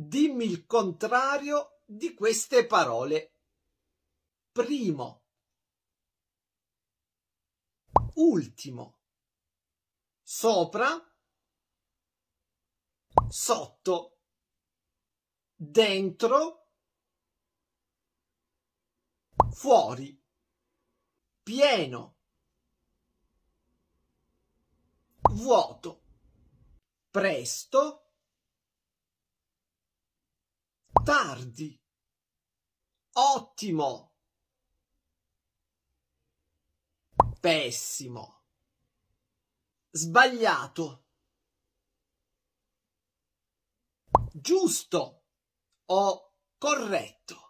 Dimmi il contrario di queste parole. Primo. Ultimo. Sopra. Sotto. Dentro. Fuori. Pieno. Vuoto. Presto tardi. Ottimo. Pessimo. Sbagliato. Giusto o corretto.